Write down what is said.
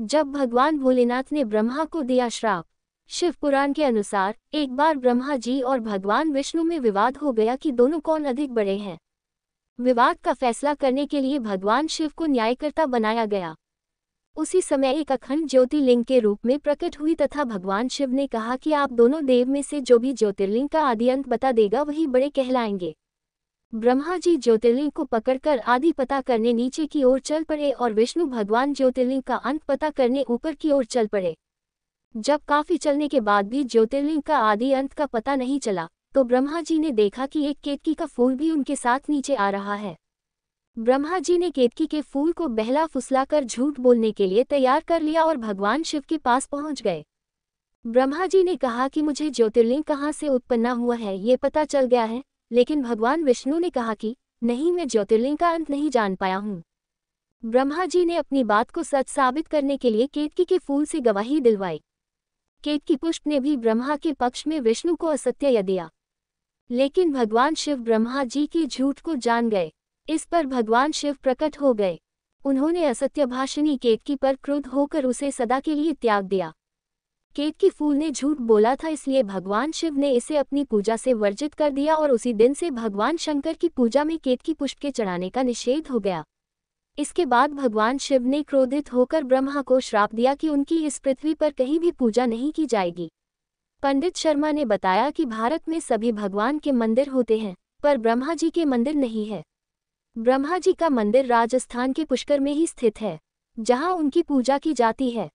जब भगवान भोलेनाथ ने ब्रह्मा को दिया श्राप शिव पुराण के अनुसार एक बार ब्रह्मा जी और भगवान विष्णु में विवाद हो गया कि दोनों कौन अधिक बड़े हैं विवाद का फैसला करने के लिए भगवान शिव को न्यायकर्ता बनाया गया उसी समय एक अखंड ज्योतिर्लिंग के रूप में प्रकट हुई तथा भगवान शिव ने कहा कि आप दोनों देव में से जो भी ज्योतिर्लिंग का आदि अंत बता देगा वही बड़े कहलाएंगे ब्रह्मा जी ज्योतिर्लिंग को पकड़कर आदि पता करने नीचे की ओर चल पड़े और विष्णु भगवान ज्योतिर्लिंग का अंत पता करने ऊपर की ओर चल पड़े जब काफी चलने के बाद भी ज्योतिर्लिंग का आदि अंत का पता नहीं चला तो ब्रह्मा जी ने देखा कि एक केतकी का फूल भी उनके साथ नीचे आ रहा है ब्रह्मा जी ने केतकी के फूल को बहला फुसला झूठ बोलने के लिए तैयार कर लिया और भगवान शिव के पास पहुंच गए ब्रह्मा जी ने कहा कि मुझे ज्योतिर्लिंग कहाँ से उत्पन्न हुआ है ये पता चल गया है लेकिन भगवान विष्णु ने कहा कि नहीं मैं ज्योतिर्लिंग का अंत नहीं जान पाया हूँ ब्रह्मा जी ने अपनी बात को सच साबित करने के लिए केतकी के फूल से गवाही दिलवाई केतकी पुष्प ने भी ब्रह्मा के पक्ष में विष्णु को असत्य दिया लेकिन भगवान शिव ब्रह्मा जी के झूठ को जान गए इस पर भगवान शिव प्रकट हो गए उन्होंने असत्य भाषिणी केतकी पर क्रोध होकर उसे सदा के लिए त्याग दिया केत की फूल ने झूठ बोला था इसलिए भगवान शिव ने इसे अपनी पूजा से वर्जित कर दिया और उसी दिन से भगवान शंकर की पूजा में केत की पुष्प के चढ़ाने का निषेध हो गया इसके बाद भगवान शिव ने क्रोधित होकर ब्रह्मा को श्राप दिया कि उनकी इस पृथ्वी पर कहीं भी पूजा नहीं की जाएगी पंडित शर्मा ने बताया कि भारत में सभी भगवान के मंदिर होते हैं पर ब्रह्मा जी के मंदिर नहीं है ब्रह्मा जी का मंदिर राजस्थान के पुष्कर में ही स्थित है जहां उनकी पूजा की जाती है